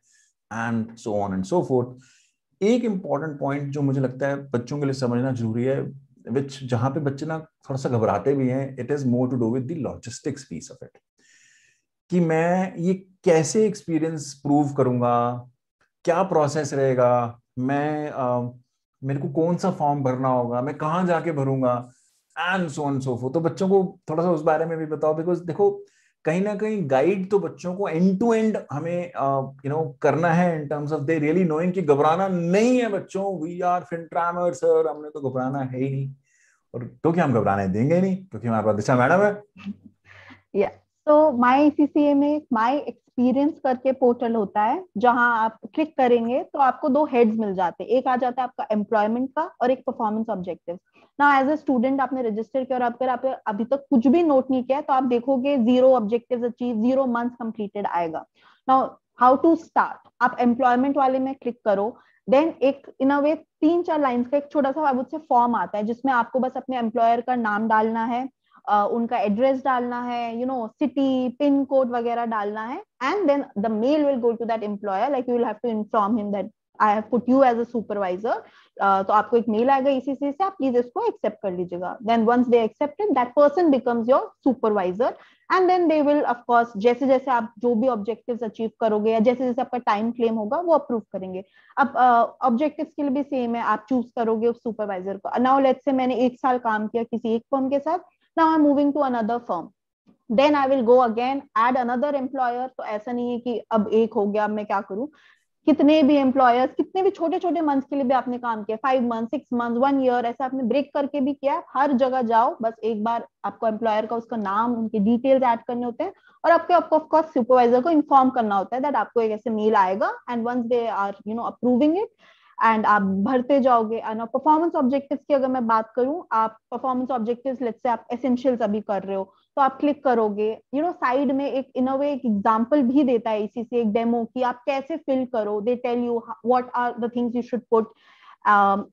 and so on and so forth एक इंपॉर्टेंट पॉइंट जो मुझे लगता है बच्चों के लिए समझना जरूरी है विच जहां पे बच्चे ना थोड़ा सा घबराते भी हैं it is more to do with the logistics piece of it कि मैं ये कैसे एक्सपीरियंस प्रूव करूंगा क्या प्रोसेस रहेगा मैं आ, मेरे को कौन सा फॉर्म भरना होगा मैं कहाँ जाके भरूंगा एंड सो एंड सोफो तो बच्चों को थोड़ा सा उस बारे में भी बताओ बिकॉज देखो कहीं ना कहीं गाइड तो बच्चों को एंड टू एंड हमें यू नो करना है in terms of they really knowing कि घबराना नहीं है बच्चों वी आर फिंट्रामर सर हमने तो घबराना है ही नहीं और क्योंकि तो हम घबराने देंगे नहीं क्योंकि हमारे पास दिशा मैडम है yeah. तो माई सीसीए में माई एक्सपीरियंस करके पोर्टल होता है जहां आप क्लिक करेंगे तो आपको दो हेड्स मिल जाते हैं एक आ जाता है आपका एम्प्लॉयमेंट का और एक परफॉर्मेंस ऑब्जेक्टिव ना एज ए स्टूडेंट आपने रजिस्टर किया और अगर आप अभी तक कुछ भी नोट नहीं किया तो आप देखोगे zero objective achieve zero month completed आएगा ना हाउ टू स्टार्ट आप एम्प्लॉयमेंट वाले में क्लिक करो देन एक इन अ वे तीन चार लाइन्स का एक छोटा सा फॉर्म आता है जिसमें आपको बस अपने एम्प्लॉयर का नाम डालना है उनका एड्रेस डालना है you know city pin code वगैरह डालना है and then the mail will go to that employer like you will have to inform him that I have put you as a supervisor तो आपको एक मेल आएगा इसी चीज से आप प्लीज इसको एक्सेप्ट कर लीजिएगा then once they accepted that person becomes your supervisor and then they will of जैसे जैसे आप जो भी ऑब्जेक्टिव अचीव करोगे या जैसे जैसे आपका टाइम क्लेम होगा वो अप्रूव करेंगे अब ऑब्जेक्टिव के लिए भी सेम है आप चूज करोगे उस सुपरवाइजर को नाउ लेट से मैंने एक साल काम किया किसी एक फॉर्म के साथ now i'm moving to another firm then I will go again add another employer तो ऐसा नहीं है कि अब एक हो गया अब मैं क्या करूं कितने भी एम्प्लॉयर्स कितने भी छोटे छोटे मंथ्स के लिए भी आपने काम किया five month six month one year ऐसा आपने ब्रेक करके भी किया हर जगह जाओ बस एक बार आपको एम्प्लॉयर का उसका नाम उनके डिटेल्स ऐड करने होते हैं और आपको आपको ऑफकोर्स सुपरवाइजर को इन्फॉर्म करना होता है दैट आपको एक ऐसे मेल आएगा and once they are you know approving it and आप भरते जाओगे एंड परफॉर्मेंस ऑब्जेक्टिव की अगर मैं बात करूं आप परफॉर्मेंस ऑब्जेक्टिव लेट से आप एसेंशियल्स अभी कर रहे हो तो आप क्लिक करोगे यू नो साइड में एक इन अ वे एक एग्जाम्पल भी देता है इसी से एक डेमो की आप कैसे फिल करो they tell you what are the things you should put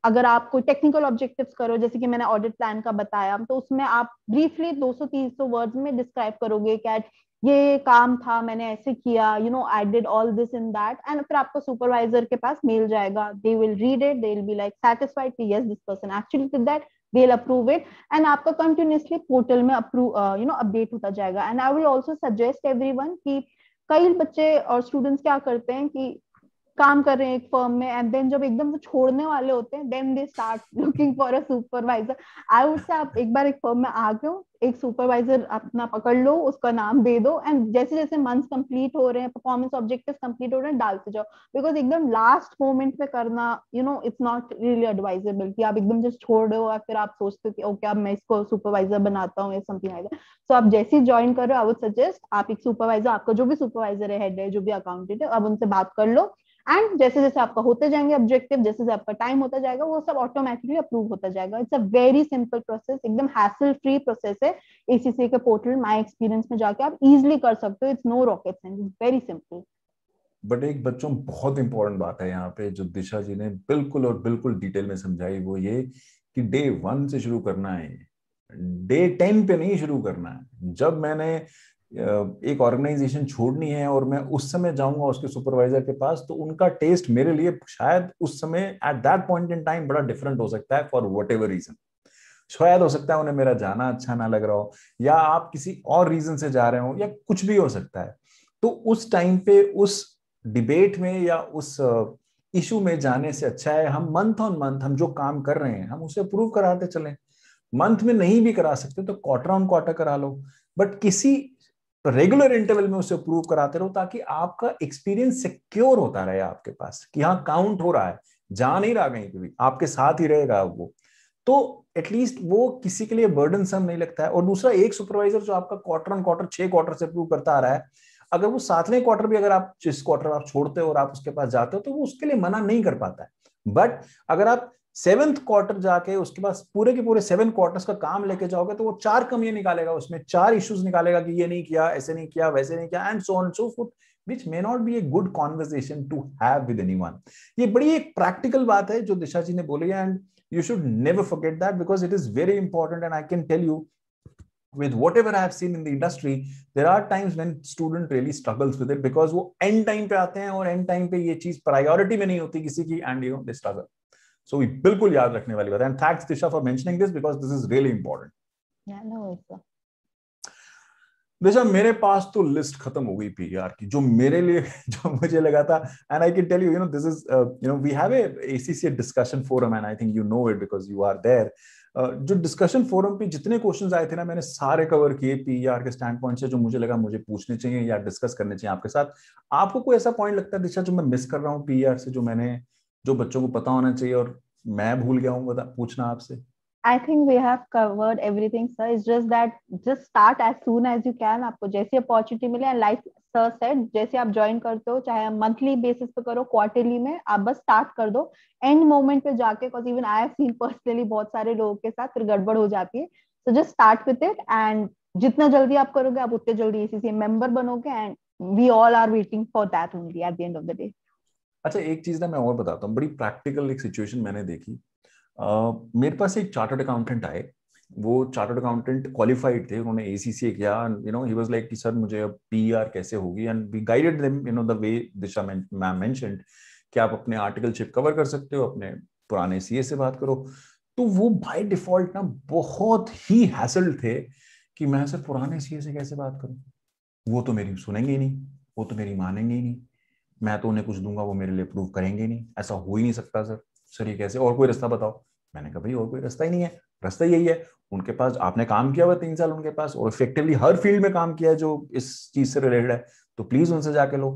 अगर आप कोई टेक्निकल ऑब्जेक्टिव्स करो जैसे कि मैंने ऑडिट प्लान का बताया तो उसमें आप ब्रीफली 200-300 वर्ड्स में डिस्क्राइब करोगे कि एट ये काम था मैंने ऐसे किया you know I did all this in that and फिर आपको सुपरवाइजर के पास मेल जाएगा they will read it they will be like satisfied कि yes this person actually did that they will approve it and आपका continuously portal में approve you know update होता जाएगा and I will also suggest everyone कि कई बच्चे और students क्या करते हैं कि काम कर रहे हैं एक फर्म में एंड देन जब एकदम वो छोड़ने वाले होते हैं then they start looking for a supervisor I would say आप एक बार एक फर्म में आ गए एक सुपरवाइजर अपना पकड़ लो उसका नाम दे दो एंड जैसे जैसे मंथ्स कंप्लीट हो रहे हैं परफॉर्मेंस ऑब्जेक्टिव कंप्लीट हो रहे हैं डालते जाओ बिकॉज एकदम लास्ट मोमेंट पे करना you know it's not really advisable कि आप एकदम जस्ट छोड़ रहे हो या फिर आप सोचते हो कि ओके अब मैं इसको सुपरवाइजर बनाता हूँ समथिंग लाइक सो आप जैसे ही ज्वाइन करो आई वुड सजेस्ट आप एक सुपरवाइजर आपका जो भी सुपरवाइजर है हेड है जो भी अकाउंटेंट है अब उनसे बात कर लो एंड जैसे जैसे आपका होते जाएंगे ऑब्जेक्टिव जैसे जैसे आपका टाइम होता जाएगा वो सब ऑटोमेटिकली अप्रूव होता जाएगा it's a very simple process एकदम हैसल फ्री प्रोसेस है एसीसी के पोर्टल माय एक्सपीरियंस में जाके आप इजिली कर सकते हो it's no rocket science it's very simple but एक बच्चों बहुत इंपॉर्टेंट बात है यहाँ पे जो दिशा जी ने बिल्कुल और बिल्कुल डिटेल में समझाई वो ये कि डे वन से शुरू करना है डे टेन पे नहीं शुरू करना है जब मैंने एक ऑर्गेनाइजेशन छोड़नी है और मैं उस समय जाऊंगा उसके सुपरवाइजर के पास तो उनका टेस्ट मेरे लिए शायद उस समय at that point in time बड़ा डिफरेंट हो सकता है फॉर वट एवर रीजन शायद हो सकता है उन्हें मेरा जाना अच्छा ना लग रहा हो या आप किसी और रीजन से जा रहे हो या कुछ भी हो सकता है तो उस टाइम पे उस डिबेट में या उस इशू में जाने से अच्छा है हम मंथ ऑन मंथ हम जो काम कर रहे हैं हम उसे अप्रूव कराते चले मंथ में नहीं भी करा सकते तो क्वार्टर ऑन क्वार्टर करा लो बट किसी तो रेगुलर इंटरवल में उसे प्रूव कराते रहो ताकि आपका एक्सपीरियंस सिक्योर होता रहे आपके पास कि हाँ काउंट हो रहा है जा नहीं रहा कहीं पे भी आपके साथ ही रहेगा वो तो एटलीस्ट वो किसी के लिए बर्डन सम नहीं लगता है और दूसरा एक सुपरवाइजर जो आपका क्वार्टर ऑन क्वार्टर छह क्वार्टर से प्रूव करता आ रहा है अगर वो सातवें क्वार्टर भी अगर आप जिस क्वार्टर आप छोड़ते हो और आप उसके पास जाते हो तो वो उसके लिए मना नहीं कर पाता है बट अगर आप सेवेंथ क्वार्टर जाके उसके पास पूरे के पूरे सेवन क्वार्टर्स का काम लेके जाओगे तो वो चार कमियां निकालेगा उसमें चार इश्यूज निकालेगा कि ये नहीं किया ऐसे नहीं किया वैसे नहीं किया and so on so forth which may not be a good conversation to have with anyone ये बड़ी एक प्रैक्टिकल बात है जो दिशा जी ने बोली and you should never forget that because it is very important and I can tell you with whatever I have seen in the industry, there are times when student really struggles with it because वो end time पे आते हैं और end time पे ये चीज priority में नहीं होती किसी की and you know they struggle. So we बिल्कुल याद रखने वाली बात and thanks Disha for mentioning this because this is really important Disha मेरे पास तो लिस्ट खत्म हो गई पीआर की जो मेरे लिए जो मुझे लगा था and I can tell you you know this is you know we have a ACC discussion forum and I think you know it because you are there जो डिस्कशन फोरम पे जितने क्वेश्चन आए थे ना मैंने सारे कवर किए PR के स्टैंड पॉइंट से जो मुझे लगा मुझे पूछने चाहिए या डिस्कस करने चाहिए आपके साथ आपको कोई ऐसा पॉइंट लगता है दिशा जो मैं मिस कर रहा हूँ पीआर से जो मैंने जो बच्चों को पता होना चाहिए और मैं भूल गया हूँ पूछना आपसे I think we have covered everything sir it's just that just start as soon as you can आपको जैसी अपॉर्चुनिटी मिले एंड लाइक सर सेड जैसे आप ज्वाइन करते हो चाहे मंथली बेसिस पे करो क्वार्टरली में आप बस स्टार्ट कर दो एंड मोमेंट पे जाके because even I have seen personally बहुत सारे लोगों के साथ फिर गड़बड़ हो जाती है so just start with it and जितना जल्दी आप करोगे आप उतने जल्दी एसीसी मेंबर बनोगे and we all are waiting for that only at the end of the day अच्छा एक चीज ना मैं और बताता हूँ बड़ी प्रैक्टिकल एक सिचुएशन मैंने देखी आ, मेरे पास एक चार्टर्ड अकाउंटेंट आए वो चार्टर्ड अकाउंटेंट क्वालिफाइड थे उन्होंने ए सी सी ए किया you know he was like कि सर मुझे अब पी आर e कैसे होगी and we guided them you know the way Disha ma'am mentioned कि आप अपने आर्टिकल शिप कवर कर सकते हो अपने पुराने सी ए से बात करो तो वो बाई डिफॉल्ट ना बहुत ही हैसल थे कि मैं सर पुराने सी ए से कैसे बात करूं वो तो मेरी सुनेंगे ही नहीं वो तो मेरी मानेंगे ही नहीं मैं तो उन्हें कुछ दूंगा वो मेरे लिए प्रूव करेंगे नहीं ऐसा हो ही नहीं सकता सर सर ये कैसे और कोई रास्ता बताओ मैंने कहा भाई और कोई रास्ता ही नहीं है रास्ता यही है उनके पास आपने काम किया हुआ तीन साल उनके पास और इफेक्टिवली हर फील्ड में काम किया है जो इस चीज से रिलेटेड है तो प्लीज उनसे जाके लो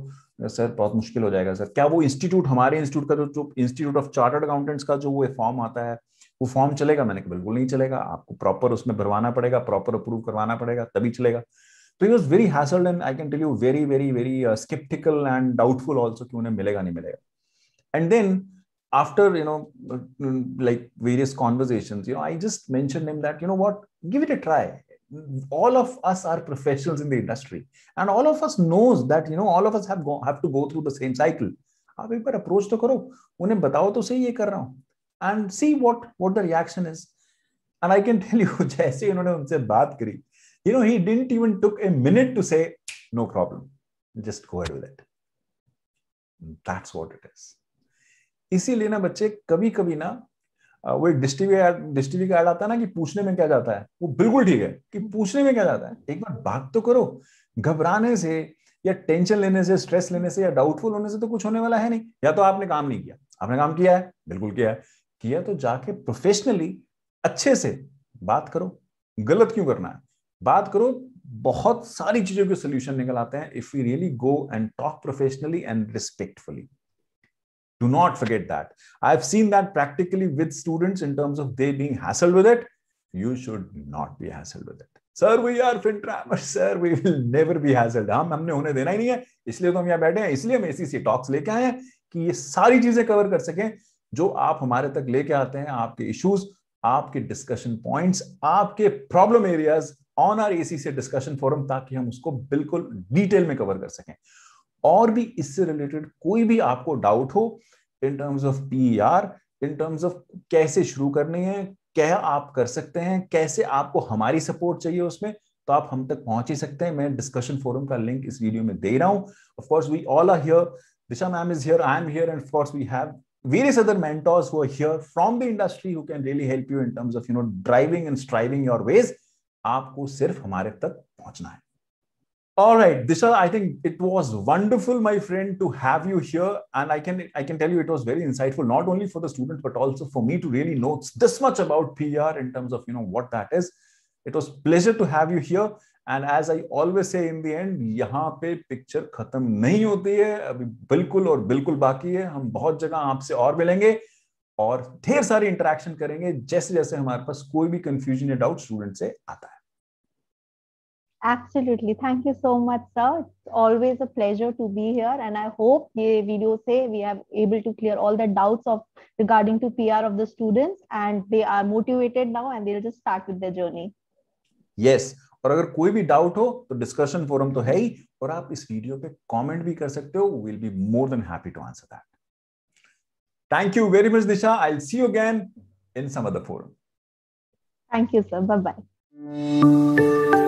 सर बहुत मुश्किल हो जाएगा सर क्या वो इंस्टीट्यूट हमारे इंस्टीट्यूट का जो इंस्टीट्यूट ऑफ चार्ट अकाउंटेंट्स का जो वो फॉर्म आता है वो फॉर्म चलेगा मैंने कहा बिल्कुल नहीं चलेगा आपको प्रॉपर उसमें भरवाना पड़ेगा प्रॉपर अप्रूव करवाना पड़ेगा तभी चलेगा he was very हैसल्ड and I can tell you, very, very, very uh, skeptical and doubtful. Also, कि उन्हें मिलेगा नहीं मिलेगा and then after you know uh, like various conversations you know i just mentioned him that you know what give it a try all of us are professionals in the industry and all of us knows that you know all of us have go, have to go through the same cycle आप एक बार approach तो करो उन्हें बताओ तो सही ये कर रहा हूं and see what what the reaction is and I can tell you जैसे उन्होंने उनसे बात करी You know, he didn't even took a minute to say, no problem. Just go ahead with it. That's what it is. इसीलिए ना बच्चे कभी कभी ना वो एक डिस्टीवी का एड आता है ना कि पूछने में क्या जाता है वो बिल्कुल ठीक है कि पूछने में क्या जाता है एक बार बात तो करो घबराने से या टेंशन लेने से स्ट्रेस लेने से या डाउटफुल होने से तो कुछ होने वाला है नहीं या तो आपने काम नहीं किया आपने काम किया है बिल्कुल किया है किया तो जाके प्रोफेशनली अच्छे से बात करो गलत क्यों करना है बात करो बहुत सारी चीजों के सोल्यूशन निकल आते हैं if you really go and talk professionally and respectfully do not forget that I have seen that practically with students in terms of they being hassled with it you should not be hassled with it sir we are fine Trevor sir we will never be hassled हम हमने होने देना ही नहीं है इसलिए तो हम यहां बैठे हैं इसलिए हम ऐसी टॉक्स लेके आए हैं कि ये सारी चीजें कवर कर सके जो आप हमारे तक लेके आते हैं आपके इश्यूज आपके डिस्कशन पॉइंट्स आपके problem areas on our AC से डिस्कशन फोरम ताकि हम उसको बिल्कुल डिटेल में कवर कर सकें और भी इससे रिलेटेड कोई भी आपको डाउट हो in terms of P R in terms of कैसे शुरू करनी है क्या आप कर सकते हैं कैसे आपको हमारी सपोर्ट चाहिए उसमें तो आप हम तक पहुंच ही सकते हैं मैं डिस्कशन फोरम का लिंक इस वीडियो में दे रहा हूं of course we all are here Disha ma'am is here I am here and of course we have various other mentors who are here from the industry who can really help you in terms of you know driving and striving your ways आपको सिर्फ हमारे तक पहुंचना है All right, Disha, I think it was wonderful, my friend, to have you here. And I can I can tell you it was very insightful, not only for the students, but also for me to really know this much about PR in terms of you know what that is. It was pleasure to have you here. And as I always say in the end, यहाँ पे picture खत्म नहीं होती है अभी बिल्कुल और बिल्कुल बाकी है हम बहुत जगह आपसे और मिलेंगे और ढेर सारी इंटरेक्शन करेंगे जैसे जैसे हमारे पास कोई भी कंफ्यूजन या डाउट स्टूडेंट से आता है Absolutely. Thank you so much, sir. It's always a pleasure to be here. And I hope the video say we are able to clear all the doubts of regarding to PR of the students and they are motivated now and they'll just start with their journey. Yes. और अगर कोई भी doubt हो तो discussion forum तो है ही और आप इस वीडियो पे कमेंट भी कर सकते हो will be more than happy to answer that thank you very much Disha I will see you again in some other forum thank you sir bye bye